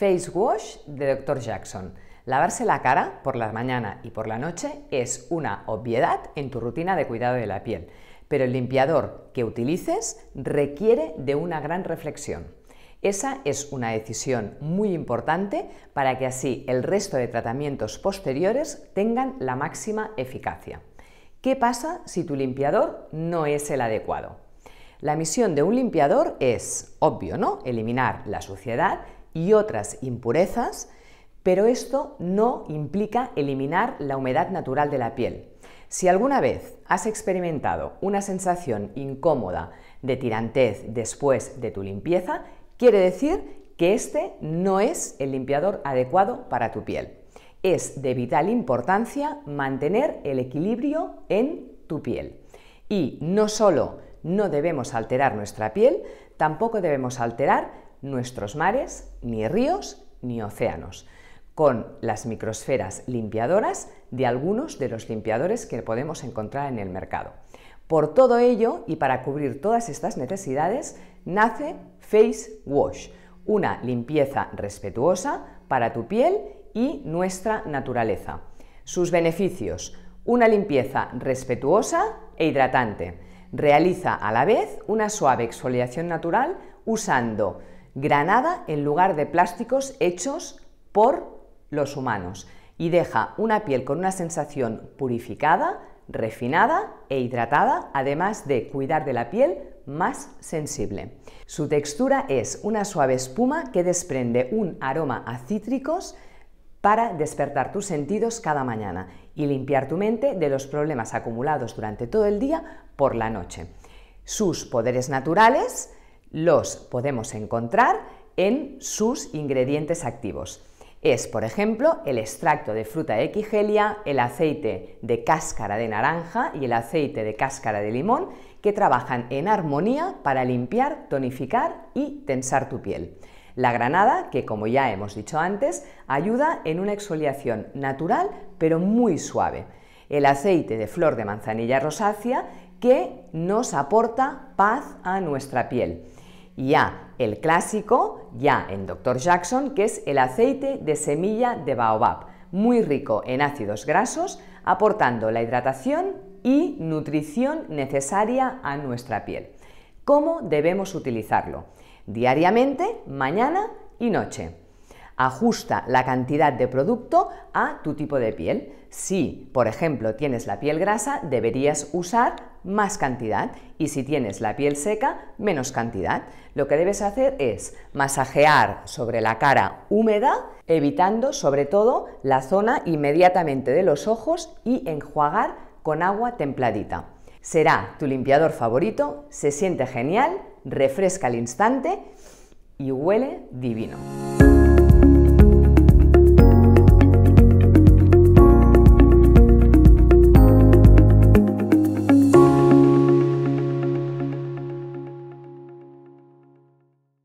Face Wash de Dr. Jackson. Lavarse la cara por la mañana y por la noche es una obviedad en tu rutina de cuidado de la piel, pero el limpiador que utilices requiere de una gran reflexión. Esa es una decisión muy importante para que así el resto de tratamientos posteriores tengan la máxima eficacia. ¿Qué pasa si tu limpiador no es el adecuado? La misión de un limpiador es, obvio, ¿no? Eliminar la suciedad y otras impurezas, pero esto no implica eliminar la humedad natural de la piel. Si alguna vez has experimentado una sensación incómoda de tirantez después de tu limpieza, quiere decir que este no es el limpiador adecuado para tu piel. Es de vital importancia mantener el equilibrio en tu piel. Y no solo no debemos alterar nuestra piel, tampoco debemos alterar nuestros mares, ni ríos, ni océanos, con las microsferas limpiadoras de algunos de los limpiadores que podemos encontrar en el mercado. Por todo ello, y para cubrir todas estas necesidades, nace Face Wash, una limpieza respetuosa para tu piel y nuestra naturaleza. Sus beneficios, una limpieza respetuosa e hidratante. Realiza a la vez una suave exfoliación natural usando Granada en lugar de plásticos hechos por los humanos y deja una piel con una sensación purificada, refinada e hidratada, además de cuidar de la piel más sensible. Su textura es una suave espuma que desprende un aroma a cítricos para despertar tus sentidos cada mañana y limpiar tu mente de los problemas acumulados durante todo el día por la noche. Sus poderes naturales los podemos encontrar en sus ingredientes activos. Es, por ejemplo, el extracto de fruta de equigelia, el aceite de cáscara de naranja y el aceite de cáscara de limón, que trabajan en armonía para limpiar, tonificar y tensar tu piel. La granada, que como ya hemos dicho antes, ayuda en una exfoliación natural pero muy suave. El aceite de flor de manzanilla rosácea, que nos aporta paz a nuestra piel ya el clásico, ya en Dr. Jackson, que es el aceite de semilla de baobab, muy rico en ácidos grasos, aportando la hidratación y nutrición necesaria a nuestra piel. ¿Cómo debemos utilizarlo? Diariamente, mañana y noche. Ajusta la cantidad de producto a tu tipo de piel. Si, por ejemplo, tienes la piel grasa, deberías usar más cantidad y si tienes la piel seca, menos cantidad. Lo que debes hacer es masajear sobre la cara húmeda, evitando sobre todo la zona inmediatamente de los ojos y enjuagar con agua templadita. Será tu limpiador favorito, se siente genial, refresca al instante y huele divino.